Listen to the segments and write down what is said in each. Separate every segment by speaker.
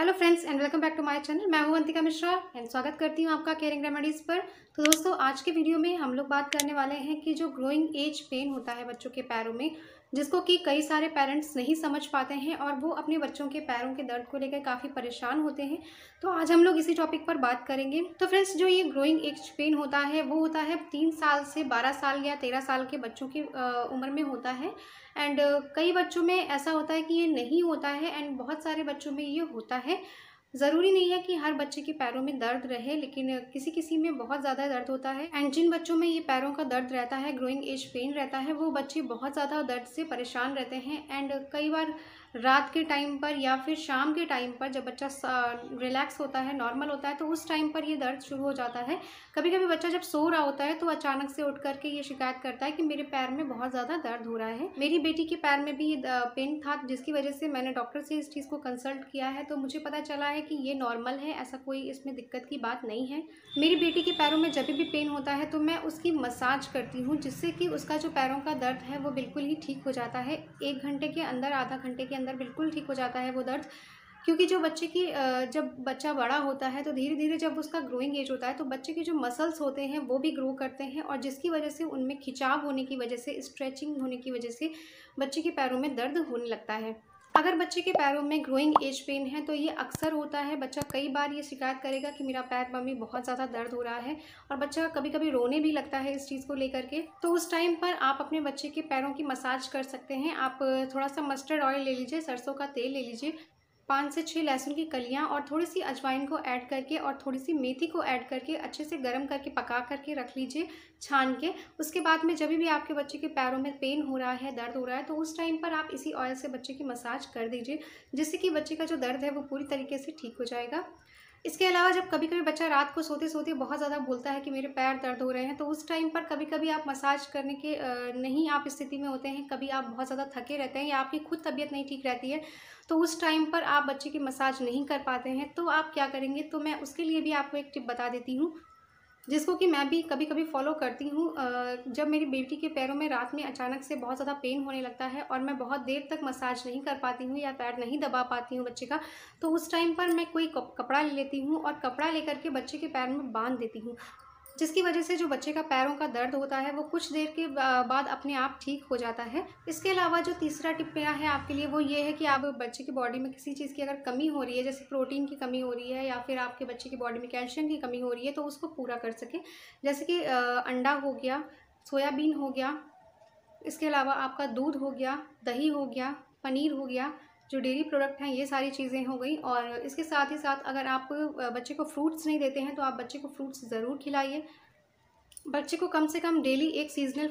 Speaker 1: hello friends and welcome back to my channel मैं हूं Antika Mishra and स्वागत करती हूं आपका केयरिंग रेमेडीज़ पर तो दोस्तों आज के वीडियो में हम लोग बात करने वाले हैं कि जो ग्रोइंग एज पेन होता है बच्चों के पैरों में जिसको कि कई सारे पेरेंट्स नहीं समझ पाते हैं और वो अपने बच्चों के पैरों के दर्द को लेकर काफ़ी परेशान होते हैं तो आज हम लोग इसी टॉपिक पर बात करेंगे तो फ्रेंड्स जो ये ग्रोइंग एज पेन होता है वो होता है तीन साल से बारह साल या तेरह साल के बच्चों की उम्र में होता है एंड कई बच्चों में ऐसा होता है कि ये नहीं होता है एंड बहुत सारे बच्चों में ये होता है ज़रूरी नहीं है कि हर बच्चे के पैरों में दर्द रहे लेकिन किसी किसी में बहुत ज़्यादा दर्द होता है एंड जिन बच्चों में ये पैरों का दर्द रहता है ग्रोइंग एज पेन रहता है वो बच्चे बहुत ज़्यादा दर्द से परेशान रहते हैं एंड कई बार रात के टाइम पर या फिर शाम के टाइम पर जब बच्चा रिलैक्स होता है नॉर्मल होता है तो उस टाइम पर ये दर्द शुरू हो जाता है कभी कभी बच्चा जब सो रहा होता है तो अचानक से उठ करके ये शिकायत करता है कि मेरे पैर में बहुत ज़्यादा दर्द हो रहा है मेरी बेटी के पैर में भी ये पेन था जिसकी वजह से मैंने डॉक्टर से इस चीज़ को कंसल्ट किया है तो मुझे पता चला है है कि ये नॉर्मल है ऐसा कोई इसमें दिक्कत की बात नहीं है मेरी बेटी के पैरों में जब भी पेन होता है तो मैं उसकी मसाज करती हूँ जिससे कि उसका जो पैरों का दर्द है वो बिल्कुल ही ठीक हो जाता है एक घंटे के अंदर आधा घंटे के अंदर बिल्कुल ठीक हो जाता है वो दर्द क्योंकि जो बच्चे की जब बच्चा बड़ा होता है तो धीरे धीरे जब उसका ग्रोइंग एज होता है तो बच्चे के जो मसल्स होते हैं वो भी ग्रो करते हैं और जिसकी वजह से उनमें खिंचाव होने की वजह से स्ट्रेचिंग होने की वजह से बच्चे के पैरों में दर्द होने लगता है अगर बच्चे के पैरों में ग्रोइंग एज पेन है तो ये अक्सर होता है बच्चा कई बार ये शिकायत करेगा कि मेरा पैर मम्मी बहुत ज़्यादा दर्द हो रहा है और बच्चा कभी कभी रोने भी लगता है इस चीज़ को लेकर के तो उस टाइम पर आप अपने बच्चे के पैरों की मसाज कर सकते हैं आप थोड़ा सा मस्टर्ड ऑयल ले लीजिए सरसों का तेल ले लीजिए पाँच से छः लहसुन की कलियाँ और थोड़ी सी अजवाइन को ऐड करके और थोड़ी सी मेथी को ऐड करके अच्छे से गर्म करके पका करके रख लीजिए छान के उसके बाद में जब भी आपके बच्चे के पैरों में पेन हो रहा है दर्द हो रहा है तो उस टाइम पर आप इसी ऑयल से बच्चे की मसाज कर दीजिए जिससे कि बच्चे का जो दर्द है वो पूरी तरीके से ठीक हो जाएगा इसके अलावा जब कभी कभी बच्चा रात को सोते सोते बहुत ज़्यादा बोलता है कि मेरे पैर दर्द हो रहे हैं तो उस टाइम पर कभी कभी आप मसाज करने के नहीं आप स्थिति में होते हैं कभी आप बहुत ज़्यादा थके रहते हैं या आपकी खुद तबीयत नहीं ठीक रहती है तो उस टाइम पर आप बच्चे की मसाज नहीं कर पाते हैं तो आप क्या करेंगे तो मैं उसके लिए भी आपको एक टिप बता देती हूँ जिसको कि मैं भी कभी कभी फॉलो करती हूँ जब मेरी बेटी के पैरों में रात में अचानक से बहुत ज़्यादा पेन होने लगता है और मैं बहुत देर तक मसाज नहीं कर पाती हूँ या पैर नहीं दबा पाती हूँ बच्चे का तो उस टाइम पर मैं कोई कपड़ा ले लेती हूँ और कपड़ा लेकर के बच्चे के पैर में बांध देती हूँ जिसकी वजह से जो बच्चे का पैरों का दर्द होता है वो कुछ देर के बाद अपने आप ठीक हो जाता है इसके अलावा जो तीसरा टिप मेरा है आपके लिए वो ये है कि आप बच्चे की बॉडी में किसी चीज़ की अगर कमी हो रही है जैसे प्रोटीन की कमी हो रही है या फिर आपके बच्चे की बॉडी में कैल्शियम की कमी हो रही है तो उसको पूरा कर सकें जैसे कि अंडा हो गया सोयाबीन हो गया इसके अलावा आपका दूध हो गया दही हो गया पनीर हो गया जो डेयरी प्रोडक्ट हैं ये सारी चीज़ें हो गई और इसके साथ ही साथ अगर आप बच्चे को फ्रूट्स नहीं देते हैं तो आप बच्चे को फ्रूट्स ज़रूर खिलाइए बच्चे को कम से कम डेली एक सीजनल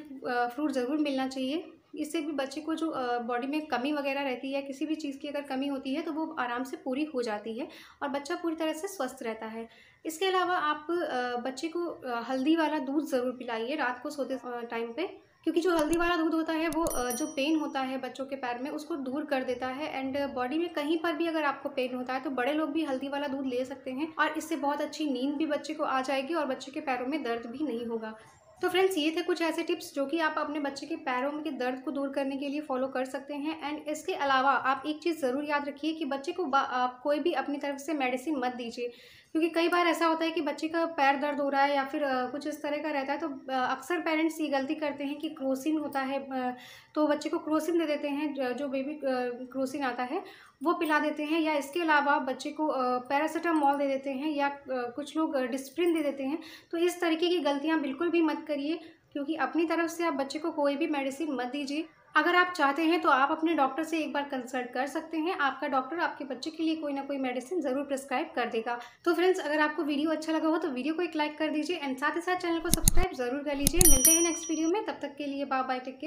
Speaker 1: फ्रूट ज़रूर मिलना चाहिए इससे भी बच्चे को जो बॉडी में कमी वगैरह रहती है किसी भी चीज़ की अगर कमी होती है तो वो आराम से पूरी हो जाती है और बच्चा पूरी तरह से स्वस्थ रहता है इसके अलावा आप बच्चे को हल्दी वाला दूध ज़रूर पिलाइए रात को सोते टाइम पे क्योंकि जो हल्दी वाला दूध होता है वो जो पेन होता है बच्चों के पैर में उसको दूर कर देता है एंड बॉडी में कहीं पर भी अगर आपको पेन होता है तो बड़े लोग भी हल्दी वाला दूध ले सकते हैं और इससे बहुत अच्छी नींद भी बच्चे को आ जाएगी और बच्चे के पैरों में दर्द भी नहीं होगा तो फ्रेंड्स ये थे कुछ ऐसे टिप्स जो कि आप अपने बच्चे के पैरों में के दर्द को दूर करने के लिए फॉलो कर सकते हैं एंड इसके अलावा आप एक चीज़ ज़रूर याद रखिए कि बच्चे को आप कोई भी अपनी तरफ से मेडिसिन मत दीजिए क्योंकि कई बार ऐसा होता है कि बच्चे का पैर दर्द हो रहा है या फिर कुछ इस तरह का रहता है तो अक्सर पेरेंट्स ये गलती करते हैं कि क्रोसिन होता है तो बच्चे को क्रोसिन दे देते हैं जो बेबी क्रोसिन आता है वो पिला देते हैं या इसके अलावा बच्चे को पैरासीटामॉल दे देते हैं या कुछ लोग डिस्प्रिन दे देते हैं तो इस तरीके की गलतियाँ बिल्कुल भी मत करिए क्योंकि अपनी तरफ से आप बच्चे को कोई भी मेडिसिन मत दीजिए अगर आप चाहते हैं तो आप अपने डॉक्टर से एक बार कंसल्ट कर सकते हैं आपका डॉक्टर आपके बच्चे के लिए कोई ना कोई मेडिसिन ज़रूर प्रिस्क्राइब कर देगा तो फ्रेंड्स अगर आपको वीडियो अच्छा लगा हो तो वीडियो को एक लाइक कर दीजिए एंड साथ ही साथ चैनल को सब्सक्राइब जरूर कर लीजिए मिलते हैं नेक्स्ट वीडियो में तब तक के लिए बाय बाय टेक केयर